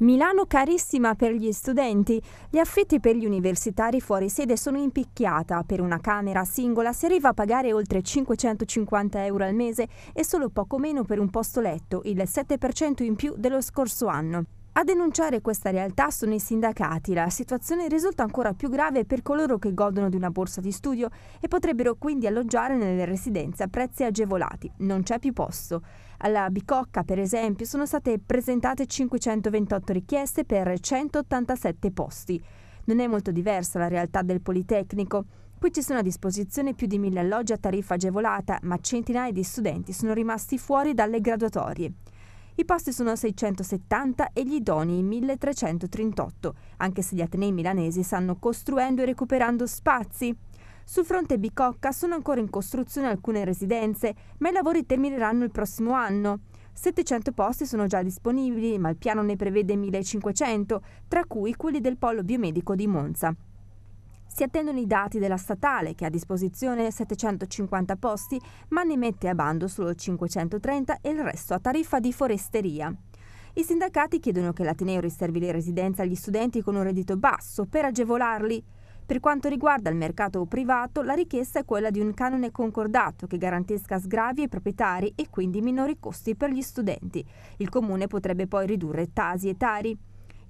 Milano carissima per gli studenti. Gli affitti per gli universitari fuori sede sono in picchiata. Per una camera singola si arriva a pagare oltre 550 euro al mese e solo poco meno per un posto letto, il 7% in più dello scorso anno. A denunciare questa realtà sono i sindacati. La situazione risulta ancora più grave per coloro che godono di una borsa di studio e potrebbero quindi alloggiare nelle residenze a prezzi agevolati. Non c'è più posto. Alla Bicocca, per esempio, sono state presentate 528 richieste per 187 posti. Non è molto diversa la realtà del Politecnico. Qui ci sono a disposizione più di mille alloggi a tariffa agevolata, ma centinaia di studenti sono rimasti fuori dalle graduatorie. I posti sono 670 e gli idoni 1338, anche se gli Atenei milanesi stanno costruendo e recuperando spazi. Sul fronte Bicocca sono ancora in costruzione alcune residenze, ma i lavori termineranno il prossimo anno. 700 posti sono già disponibili, ma il piano ne prevede 1500, tra cui quelli del polo biomedico di Monza. Si attendono i dati della statale, che ha a disposizione 750 posti, ma ne mette a bando solo 530 e il resto a tariffa di foresteria. I sindacati chiedono che l'Ateneo riservi le residenze agli studenti con un reddito basso per agevolarli. Per quanto riguarda il mercato privato, la richiesta è quella di un canone concordato che garantisca sgravi ai proprietari e quindi minori costi per gli studenti. Il comune potrebbe poi ridurre tasi e tari.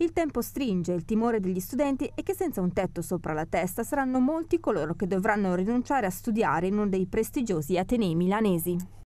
Il tempo stringe, il timore degli studenti è che senza un tetto sopra la testa saranno molti coloro che dovranno rinunciare a studiare in uno dei prestigiosi atenei milanesi.